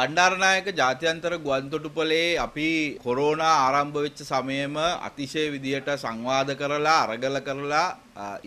බණ්ඩාරනායක ජාත්‍යන්තර ගුවන්තොටුපලේ අපි කොරෝනා ආරම්භ වෙච්ච සමයේම අතිශය විදියට සංවාද කරලා අරගල කරලා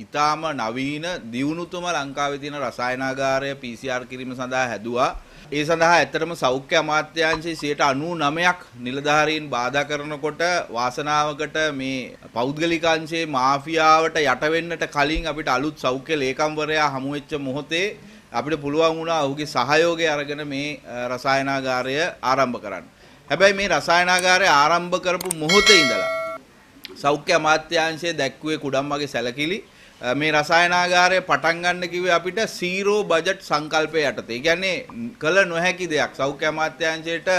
ඊටාම නවීන දියුණුතම ලංකාවේ තියෙන රසායනාගාරය PCR කිරීම සඳහා හැදුවා. ඒ සඳහා ඇත්තටම සෞඛ්‍ය අමාත්‍යාංශයේ 99%ක් නිලධාරීන් බාධා කරනකොට වාසනාවකට මේ පෞද්ගලික අංශයේ මාෆියාවට යට වෙන්නට කලින් අපිට අලුත් සෞඛ්‍ය ලේකම්වරයා හමු වෙච්ච මොහොතේ අපිට පුළුවන් වුණා ඔහුගේ සහයෝගය අරගෙන මේ රසායනාගාරය ආරම්භ කරන්න. හැබැයි මේ රසායනාගාරය ආරම්භ කරපු මොහොතේ ඉඳලා සෞඛ්‍ය අමාත්‍යාංශය දැක්ුවේ කුඩම්මගේ සැලකිලි මේ රසායනාගාරය පටන් ගන්න කිව්වේ අපිට සීරෝ බජට් සංකල්පය යටතේ. කියන්නේ කළ නොහැකි දෙයක් සෞඛ්‍ය අමාත්‍යාංශයට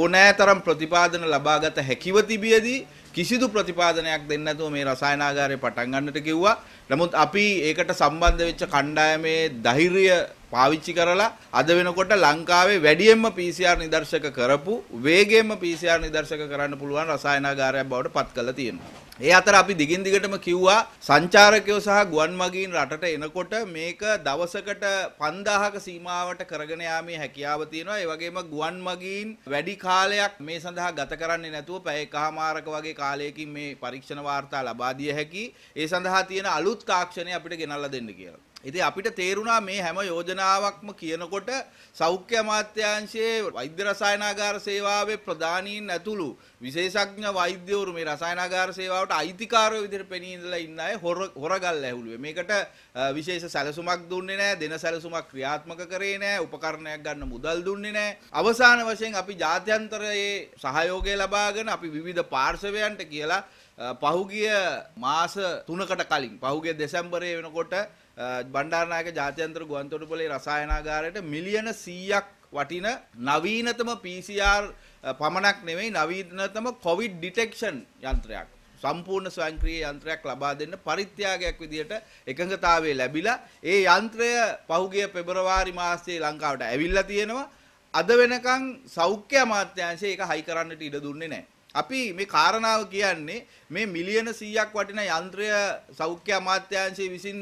ඕනෑතරම් ප්‍රතිපාදන ලබාගත හැකිව තිබියදී කිසිදු ප්‍රතිපාදනයක් දෙන්න නැතුව මේ රසායනාගාරය පටන් ගන්නට කිව්වා. නමුත් අපි ඒකට සම්බන්ධ වෙච්ච කණ්ඩායමේ ධෛර්යය පාවිච්චි කරලා අද වෙනකොට ලංකාවේ වැඩියෙන්ම PCR නිදර්ශක කරපු වේගයෙන්ම PCR නිදර්ශක කරන්න පුළුවන් රසායනාගාරයක් බවට පත් කරලා තියෙනවා. ඒ අතර අපි දිගින් දිගටම කිව්වා සංචාරකයෝ සහ ගුවන්මගීන් රටට එනකොට මේක දවසකට 5000ක සීමාවට කරගෙන යාමේ හැකියාව තියෙනවා. ඒ වගේම ගුවන්මගීන් වැඩි කාලයක් මේ සඳහා ගත කරන්නේ නැතුව පැය එකහමාරක වගේ කාලයකින් මේ පරීක්ෂණ වාර්තා ලබා දිය හැකි. ඒ සඳහා තියෙන අලුත් තාක්ෂණය අපිට ගෙනල්ලා දෙන්න කියලා. ඉතින් අපිට තේරුණා මේ හැම යෝජනාවක්ම කියනකොට සෞඛ්‍ය අමාත්‍යාංශයේ වෛද්‍ය රසායනාගාර සේවාවේ ප්‍රධානීන් ඇතුළු විශේෂඥ වෛද්‍යවරු මේ රසායනාගාර සේවාවට අයිතිකාරයෝ විදිහට පෙනී ඉඳලා ඉන්න අය හොරගල් ඇහුළුවේ. මේකට විශේෂ සැලසුමක් දුන්නේ නැහැ, දෙන සැලසුමක් ක්‍රියාත්මක කරේ නැහැ, උපකරණයක් ගන්න මුදල් දුන්නේ නැහැ. අවසාන වශයෙන් අපි ජාත්‍යන්තරයේ සහයෝගය ලබාගෙන අපි විවිධ පාර්ශවයන්ට කියලා පහුගිය මාස 3කට කලින් පහුගිය දෙසැම්බරයේ වෙනකොට බණ්ඩාරනායක ජාත්‍යන්තර ගුවන්තොටුපලේ රසායනාගාරයට මිලියන 100ක් වටින නවීනතම PCR පමණක් නෙවෙයි නවීනතම COVID detection යන්ත්‍රයක් සම්පූර්ණ ස්වයංක්‍රීය යන්ත්‍රයක් ලබා දෙන්න පරිත්‍යාගයක් විදිහට එකඟතාවයේ ලැබිලා ඒ යන්ත්‍රය පහුගිය පෙබරවාරි මාසයේ ලංකාවට ඇවිල්ලා තියෙනවා අද වෙනකන් සෞඛ්‍ය අමාත්‍යාංශය ඒක හයි කරන්නට ඉඩ දුන්නේ නැහැ අපි මේ කාරණාව කියන්නේ මේ මිලියන 100ක් වටින යන්ත්‍රය සෞඛ්‍ය අමාත්‍යාංශය විසින්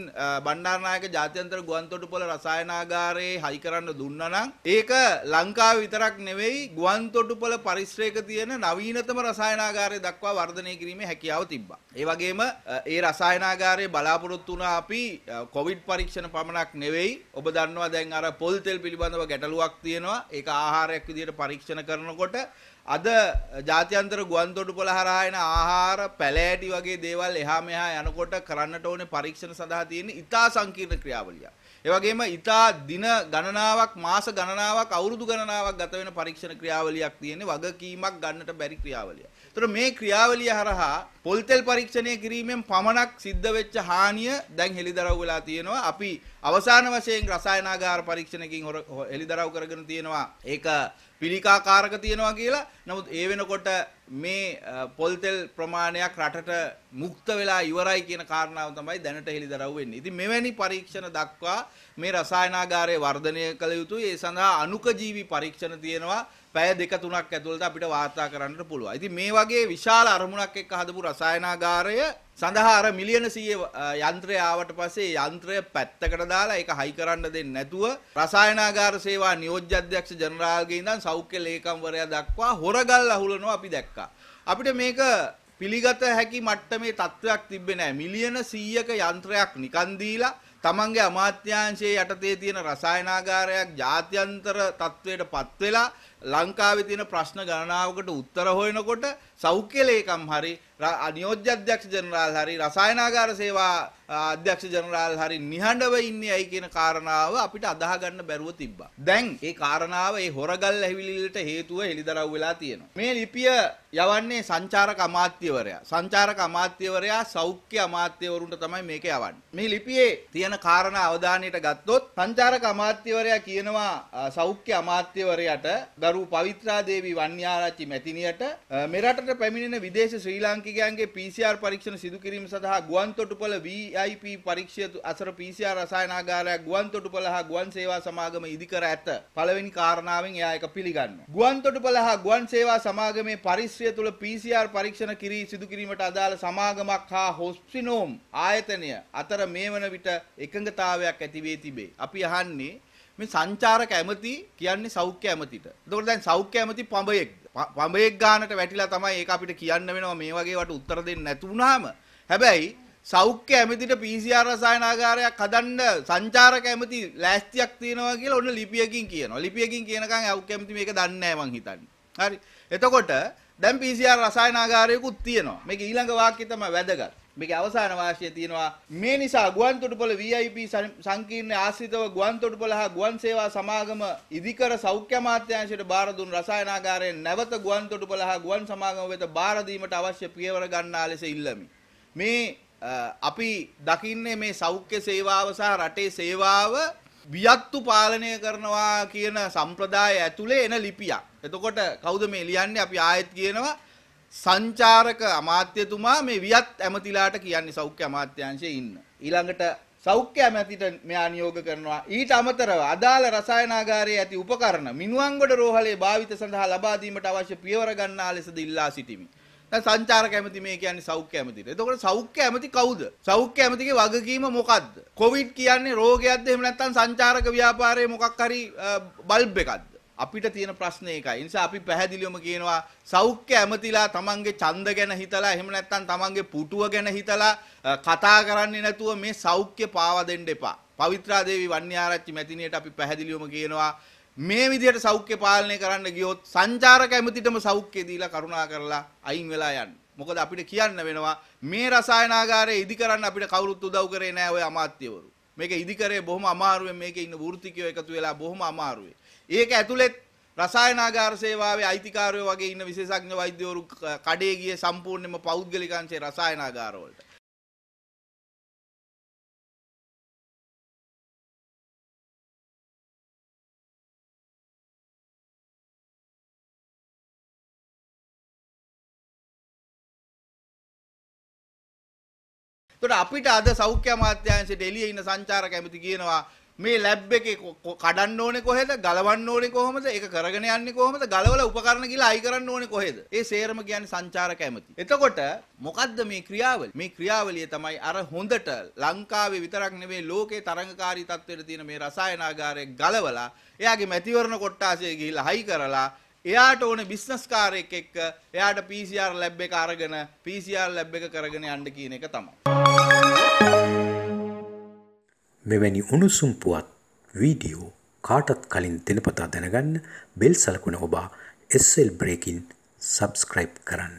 බණ්ඩාරනායක ජාත්‍යන්තර ගුවන්තොටුපොළ රසායනාගාරයේ හයි කරන්න දුන්නා නම් ඒක ලංකාව විතරක් නෙවෙයි ගුවන්තොටුපොළ පරිශ්‍රයක තියෙන නවීනතම රසායනාගාරය දක්වා වර්ධනය කිරීමේ හැකියාව තිබ්බා. ඒ වගේම ඒ රසායනාගාරයේ බලාපොරොත්තු වුණා අපි කොවිඩ් පරීක්ෂණ පමණක් නෙවෙයි ඔබ දන්නවා දැන් අර පොල් තෙල් පිළිබඳව ගැටලුවක් තියෙනවා. ඒක ආහාරයක් විදිහට පරීක්ෂණ කරනකොට අද ජාත්‍යන්තර ගුවන්තොටුපොළ හරහා එන ආහාර පැලෑටි වගේ දේවල් එහා මෙහා යනකොට කරන්නට ඕනේ පරීක්ෂණ සඳහා තියෙන ඉතා සංකීර්ණ ක්‍රියාවලියක්. ඒ වගේම ඉතා දින ගණනාවක් මාස ගණනාවක් අවුරුදු ගණනාවක් ගත වෙන පරීක්ෂණ ක්‍රියාවලියක් තියෙන වගකීමක් ගන්නට බැරි ක්‍රියාවලිය. ඒතර මේ ක්‍රියාවලිය හරහා පොල්තෙල් පරීක්ෂණය කිරීමෙන් පමණක් සිද්ධ වෙච්ච හානිය දැන් හෙළිදරව් වෙලා තියෙනවා. අපි අවසාන වශයෙන් රසායනාගාර පරීක්ෂණකින් හෙළිදරව් කරගෙන තියෙනවා. ඒක පිළිකාකාරක තියෙනවා කියලා. නමුත් ඒ වෙනකොට මේ පොල් තෙල් ප්‍රමාණයක් රටට මුක්ත වෙලා ඉවරයි කියන කාරණාව තමයි දැනට හෙළිදරව් වෙන්නේ. ඉතින් මෙවැනි පරීක්ෂණ දක්වා මේ රසායනාගාරයේ වර්ධනය කළ යුතුයි. ඒ සඳහා අනුක ජීවි පරීක්ෂණ තියෙනවා. පැය දෙක තුනක් ඇතුළත අපිට වාර්තා කරන්නට පුළුවන්. ඉතින් මේ වගේ විශාල අරමුණක් එක්ක හදපු රසායනාගාරය සඳහා අර මිලියන 100 යන්ත්‍රය ආවට පස්සේ යන්ත්‍රය පැත්තකට දාලා ඒක හයි කරන්න දෙන්නේ නැතුව රසායනාගාර සේවා නියෝජ්‍ය අධ්‍යක්ෂ ජනරාල්ගේ ඉඳන් සෞඛ්‍ය ලේකම්වරයා දක්වා හොරගල් අහුලනවා අපි දැක්කා. අපිට මේක පිළිගත හැකි මට්ටමේ තත්වයක් තිබ්බේ නැහැ. මිලියන 100ක යන්ත්‍රයක් නිකන් දීලා තමන්ගේ අමාත්‍යාංශයේ යටතේ තියෙන රසායනාගාරයක් ජාත්‍යන්තර තත්ත්වයට පත් වෙලා ලංකාවේ තියෙන ප්‍රශ්න ගණනාවකට උත්තර හොයනකොට සෞඛ්‍ය ලේකම් හරි නියෝජ්‍ය අධ්‍යක්ෂ ජනරාල් හරි රසායනාගාර සේවා අධ්‍යක්ෂ ජනරාල් හරි නිහඬව ඉන්නේ ඇයි කියන කාරණාව අපිට අදාහ ගන්න බැරුව තිබ්බා. දැන් ඒ කාරණාව ඒ හොරගල් ඇහිවිලිලට හේතුව හෙලිදරව් වෙලා තියෙනවා. මේ ලිපිය යවන්නේ සංචාරක අමාත්‍යවරයා. සංචාරක අමාත්‍යවරයා සෞඛ්‍ය අමාත්‍යවරුන්ට තමයි මේක යවන්නේ. මේ ලිපියේ තියෙන කාරණා අවධානයට ගත්තොත් සංචාරක අමාත්‍යවරයා කියනවා සෞඛ්‍ය අමාත්‍යවරයාට ගරු පවිත්‍රා දේවී වන්‍යාරච්චි මැතිණියට මෙරටට පැමිණෙන විදේශ ශ්‍රී ලාංකිකයන්ගේ PCR පරීක්ෂණ සිදු කිරීම සඳහා ගුවන්තොටුපළ VIP පරීක්ෂය අසර PCR රසායනාගාරයක් ගුවන්තොටුපළ හා ගුවන් සේවා සමාගම ඉදිකර ඇත. පළවෙනි කාරණාවෙන් එයා එක පිළිගන්නවා. ගුවන්තොටුපළ හා ගුවන් සේවා සමාගමේ පරිශ්‍රය තුල PCR පරීක්ෂණ කිරී සිදු කිරීමට අදාළ සමාගමක් හා හොස්පිනෝම් ආයතනය අතර මේ වන විට එකඟතාවයක් ඇති වී තිබේ. අපි අහන්නේ මේ සංචාරක ඇමති කියන්නේ සෞඛ්‍ය ඇමතිට. එතකොට දැන් සෞඛ්‍ය ඇමති පඹයෙක්ද? පඹයෙක් ගානට වැටිලා තමයි ඒක අපිට කියන්න වෙනවා මේ වගේ වට උත්තර දෙන්න නැති වුනහම. හැබැයි සෞඛ්‍ය ඇමතිට PCR රසායනාගාරයක් හදන්න සංචාරක ඇමති ලෑස්තියක් තියෙනවා කියලා ඔන්න ලිපියකින් කියනවා. ලිපියකින් කියනකම් සෞඛ්‍ය ඇමති මේක දන්නේ නැහැ මං හිතන්නේ. හරි. එතකොට දැන් PCR රසායනාගාරයකුත් තියෙනවා. මේක ඊළඟ වාක්‍යය තමයි වැදගත්. මේක අවසාන වාක්‍යය තියෙනවා මේ නිසා ගුවන්තොටුපොළ VIP සංකීර්ණ ආශ්‍රිතව ගුවන්තොටුපොළ හා ගුවන් සේවා සමාගම ඉදිකර සෞඛ්‍ය අමාත්‍යාංශයට බාර දුන් රසායනාගාරයෙන් නැවත ගුවන්තොටුපොළ හා ගුවන් සමාගම වෙත බාර දීමට අවශ්‍ය පියවර ගන්නා ලෙස ඉල්ලමි. මේ අපි දකින්නේ මේ සෞඛ්‍ය සේවාව සහ රටේ සේවාව වියත්තු පාලනය කරනවා කියන සම්ප්‍රදාය ඇතුලේ එන ලිපියක්. එතකොට කවුද මේ ලියන්නේ අපි ආයෙත් කියනවා සංචාරක අමාත්‍යතුමා මේ වියත් ඇමතිලාට කියන්නේ සෞඛ්‍ය අමාත්‍යාංශයේ ඉන්න. ඊළඟට සෞඛ්‍ය ඇමතිට මෙයා නියෝග කරනවා. ඊට අමතරව අදාළ රසායනාගාරයේ ඇති උපකරණ මිනුවන්ගොඩ රෝහලේ භාවිත සඳහා ලබා දීමට අවශ්‍ය පියවර ගන්නා ලෙසද ඉල්ලා සිටිමි. දැන් සංචාරක ඇමති මේ කියන්නේ සෞඛ්‍ය ඇමතිට. එතකොට සෞඛ්‍ය ඇමති කවුද? සෞඛ්‍ය ඇමතිගේ වගකීම මොකක්ද? කොවිඩ් කියන්නේ රෝගයක්ද එහෙම නැත්නම් සංචාරක ව්‍යාපාරයේ මොකක් හරි බල්බ් එකක්ද? අපිට තියෙන ප්‍රශ්නේ ඒකයි. නිසා අපි පැහැදිලිවම කියනවා සෞඛ්‍ය ඇමතිලා තමන්ගේ ඡන්ද ගැන හිතලා එහෙම නැත්නම් තමන්ගේ පුටුව ගැන හිතලා කතා කරන්නේ නැතුව මේ සෞඛ්‍ය පාවා දෙන්න එපා. පවිත්‍රා දේවි වන්‍යාරච්චි මැතිණියට අපි පැහැදිලිවම කියනවා මේ විදිහට සෞඛ්‍ය පාලනය කරන්න ගියොත් සංචාරක ඇමතිටම සෞඛ්‍ය දීලා කරුණා කරලා අයින් වෙලා යන්න. මොකද අපිට කියන්න වෙනවා මේ රසායනාගාරය ඉදි කරන්න අපිට කවුරුත් උදව් කරේ නැහැ ওই අමාත්‍යවරු. මේක ඉදිකරේ බොහොම අමාරුවෙන් මේකේ ඉන්න වෘත්තිකයෝ එකතු වෙලා බොහොම අමාරුවේ. ඒක ඇතුළෙත් රසායනාගාර සේවාවේ අයිතිකාරයෝ වගේ ඉන්න විශේෂඥ වෛද්‍යවරු කඩේ ගිය සම්පූර්ණයෙන්ම පෞද්ගලිකංශයේ රසායනාගාරවලට. එතකොට අපිට අද සෞඛ්‍ය අමාත්‍යාංශයට එළියේ ඉන්න සංචාරක ඇමති කියනවා මේ ලැබ් එකේ කඩන්න ඕනේ කොහෙද ගලවන්න ඕනේ කොහොමද ඒක කරගෙන යන්නේ කොහොමද ගලවලා උපකරණ කියලා අයි කරන්න ඕනේ කොහෙද ඒ සේරම කියන්නේ සංචාරක ඇමති. එතකොට මොකද්ද මේ ක්‍රියාවලිය? මේ ක්‍රියාවලිය තමයි අර හොඳට ලංකාවේ විතරක් නෙවෙයි ලෝකේ තරඟකාරී තත්ත්වයට තියෙන මේ රසායනාගාරය ගලවලා එයාගේ මැතිවරණ කොට්ටාසය ගිහිල්ලා හයි කරලා එයාට ඕන බිස්නස්කාරයෙක් එක්ක එයාට PCR ලැබ් එක අරගෙන PCR ලැබ් එක කරගෙන යන්න කියන එක තමයි. මෙවැනි උණුසුම් පුවත් වීඩියෝ කාටත් කලින් දිනපතා දැනගන්න බෙල් සලකුණ ඔබ SL Breaking subscribe කරන්න.